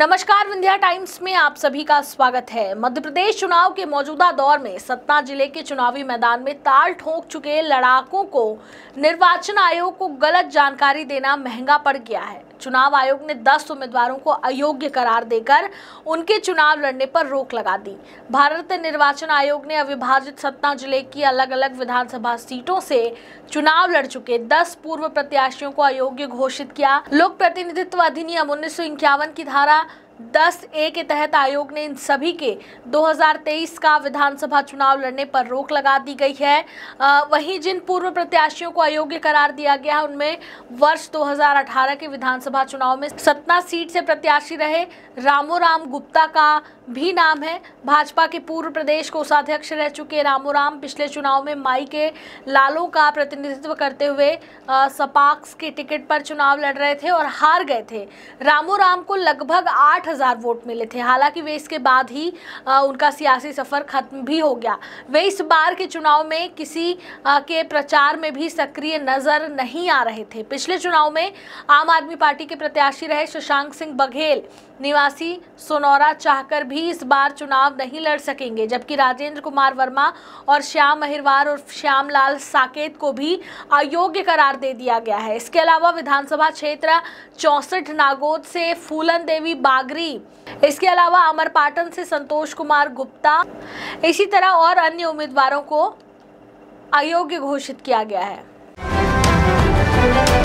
नमस्कार विंध्या टाइम्स में आप सभी का स्वागत है मध्य प्रदेश चुनाव के मौजूदा दौर में सतना जिले के चुनावी मैदान में ताल ठोक चुके लड़ाकों को निर्वाचन आयोग को गलत जानकारी देना महंगा पड़ गया है चुनाव आयोग ने 10 उम्मीदवारों को अयोग्य करार देकर उनके चुनाव लड़ने पर रोक लगा दी भारत निर्वाचन आयोग ने अविभाजित सतना जिले की अलग अलग विधानसभा सीटों से चुनाव लड़ चुके 10 पूर्व प्रत्याशियों को अयोग्य घोषित किया लोक प्रतिनिधित्व अधिनियम उन्नीस की धारा दस ए के तहत आयोग ने इन सभी के 2023 का विधानसभा चुनाव लड़ने पर रोक लगा दी गई है आ, वहीं जिन पूर्व प्रत्याशियों को अयोग्य करार दिया गया है उनमें वर्ष 2018 के विधानसभा चुनाव में सतना सीट से प्रत्याशी रहे रामोराम गुप्ता का भी नाम है भाजपा के पूर्व प्रदेश कोषाध्यक्ष रह चुके रामोराम पिछले चुनाव में माई के लालों का प्रतिनिधित्व करते हुए सपाक्स के टिकट पर चुनाव लड़ रहे थे और हार गए थे रामोराम को लगभग आठ हजार वोट मिले थे हालांकि वे इसके बाद ही आ, उनका सियासी सफ़र खत्म भी हो गया वे इस बार के चुनाव में किसी आ, के प्रचार में भी सक्रिय नज़र नहीं आ रहे थे पिछले चुनाव में आम आदमी पार्टी के प्रत्याशी रहे शशांक सिंह बघेल निवासी सोनौरा चाहकर भी इस बार चुनाव नहीं लड़ सकेंगे जबकि राजेंद्र कुमार वर्मा और श्याम अहिरवार और श्याम लाल साकेत को भी अयोग्य करार दे दिया गया है इसके अलावा विधानसभा क्षेत्र चौंसठ नागोद से फूलन देवी बागरी नकवी इसके अलावा अमरपाटन से संतोष कुमार गुप्ता इसी तरह और अन्य उम्मीदवारों को अयोग्य घोषित किया गया है